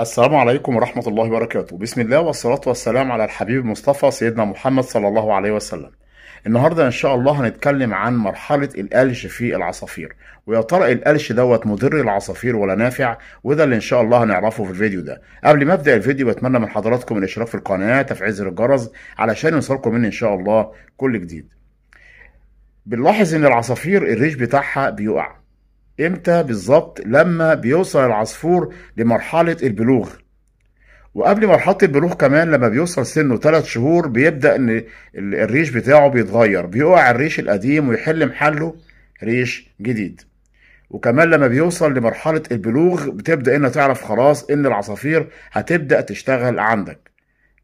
السلام عليكم ورحمة الله وبركاته بسم الله والصلاة والسلام على الحبيب المصطفى سيدنا محمد صلى الله عليه وسلم النهاردة إن شاء الله هنتكلم عن مرحلة القلش في العصافير ويا ترى القلش دوت مضر العصافير ولا نافع وده اللي إن شاء الله هنعرفه في الفيديو ده قبل ما أبدأ الفيديو بتمنى من حضراتكم الاشتراك في القناة تفعيل زر الجرس علشان يوصلكم مني إن شاء الله كل جديد بنلاحظ إن العصافير الريش بتاعها بيقع امتى بالظبط لما بيوصل العصفور لمرحلة البلوغ وقبل مرحلة البلوغ كمان لما بيوصل سنه 3 شهور بيبدأ ان الريش بتاعه بيتغير بيقع الريش القديم ويحل محله ريش جديد وكمان لما بيوصل لمرحلة البلوغ بتبدأ انها تعرف خلاص ان العصافير هتبدأ تشتغل عندك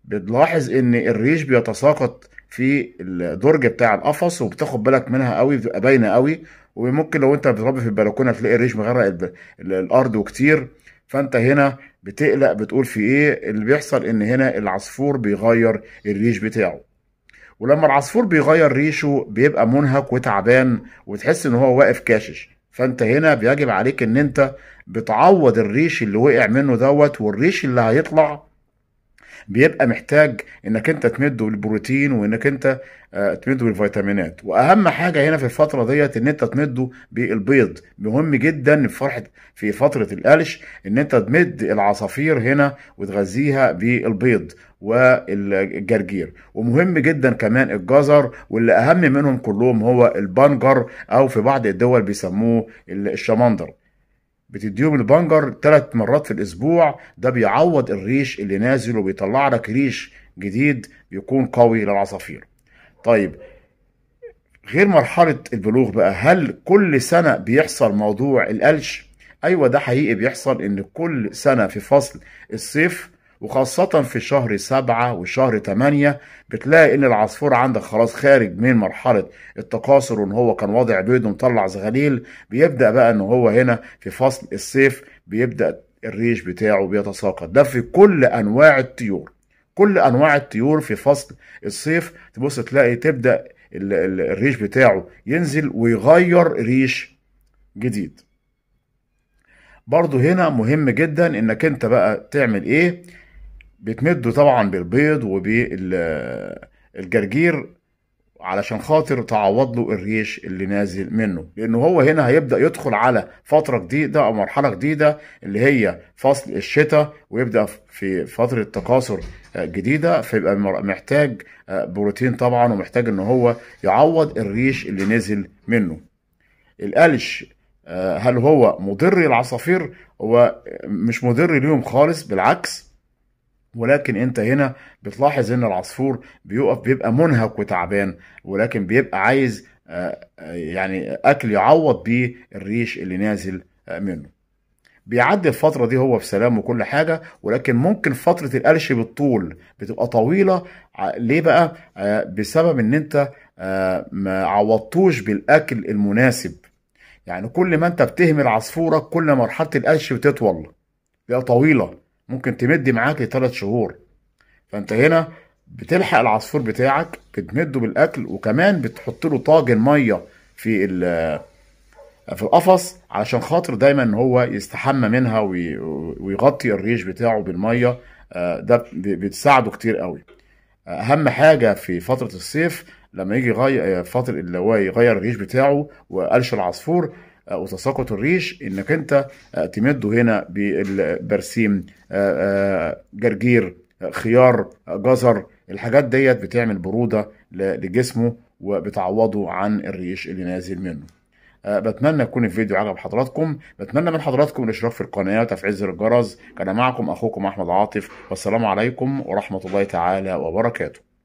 بتلاحظ ان الريش بيتساقط في الدرج بتاع القفص وبتاخد بالك منها قوي بتبقى باينه قوي وممكن لو انت بتربي في البلكونه تلاقي الريش مغرق الارض وكتير فانت هنا بتقلق بتقول في ايه اللي بيحصل ان هنا العصفور بيغير الريش بتاعه ولما العصفور بيغير ريشه بيبقى منهك وتعبان وتحس ان هو واقف كاشش فانت هنا بيجب عليك ان انت بتعوض الريش اللي وقع منه دوت والريش اللي هيطلع بيبقى محتاج انك انت تمده بالبروتين وانك انت آه، تمده بالفيتامينات واهم حاجه هنا في الفتره ديت ان انت تمده بالبيض مهم جدا في فرحه في فتره القلش ان انت تمد العصافير هنا وتغذيها بالبيض والجرجير ومهم جدا كمان الجزر واللي اهم منهم كلهم هو البنجر او في بعض الدول بيسموه الشمندر بتديهم البنجر ثلاث مرات في الاسبوع ده بيعوض الريش اللي نازل وبيطلع لك ريش جديد يكون قوي للعصافير طيب غير مرحلة البلوغ بقى هل كل سنة بيحصل موضوع القلش؟ أيوة ده حقيقي بيحصل إن كل سنة في فصل الصيف وخاصة في شهر سبعة وشهر تمانية بتلاقي إن العصفور عندك خلاص خارج من مرحلة التكاثر وإن هو كان واضع بيض ومطلع زغليل بيبدأ بقى إن هو هنا في فصل الصيف بيبدأ الريش بتاعه بيتساقط ده في كل أنواع الطيور كل أنواع الطيور في فصل الصيف تبص تلاقي تبدأ الريش بتاعه ينزل ويغير ريش جديد برضو هنا مهم جدا انك انت بقى تعمل ايه بتمده طبعا بالبيض وبالجرجير علشان خاطر تعوض له الريش اللي نازل منه لان هو هنا هيبدا يدخل على فتره جديده او مرحله جديده اللي هي فصل الشتاء ويبدا في فتره تكاثر جديده فيبقى محتاج بروتين طبعا ومحتاج ان هو يعوض الريش اللي نزل منه القلش آه، هل هو مضر للعصافير هو مش مضر ليهم خالص بالعكس ولكن انت هنا بتلاحظ ان العصفور بيقف بيبقى منهك وتعبان ولكن بيبقى عايز آه، آه، يعني اكل يعوض بيه الريش اللي نازل آه، منه بيعدي الفترة دي هو في سلام وكل حاجة ولكن ممكن فترة القلش بالطول بتبقى طويلة ليه بقى؟ بسبب ان انت ما عوضتوش بالاكل المناسب يعني كل ما انت بتهمل عصفورك كل مرحلة القلش بتطول بقى طويلة ممكن تمد معاك لثلاث شهور فانت هنا بتلحق العصفور بتاعك بتمده بالاكل وكمان بتحط له طاجن ميه في في القفص علشان خاطر دايما ان هو يستحمى منها ويغطي الريش بتاعه بالميه آه، ده بتساعده كتير قوي اهم حاجه في فتره الصيف لما يجي غير آه، فتره اللي هو يغير الريش بتاعه وقلش العصفور وتساقط الريش انك انت آه، تمده هنا بالبرسيم آه، آه، جرجير خيار جزر الحاجات ديت بتعمل برودة لجسمه وبتعوضه عن الريش اللي نازل منه بتمنى يكون الفيديو عجب حضراتكم بتمنى من حضراتكم الاشتراك في القناه وتفعيل زر الجرس كان معكم اخوكم احمد عاطف والسلام عليكم ورحمه الله تعالى وبركاته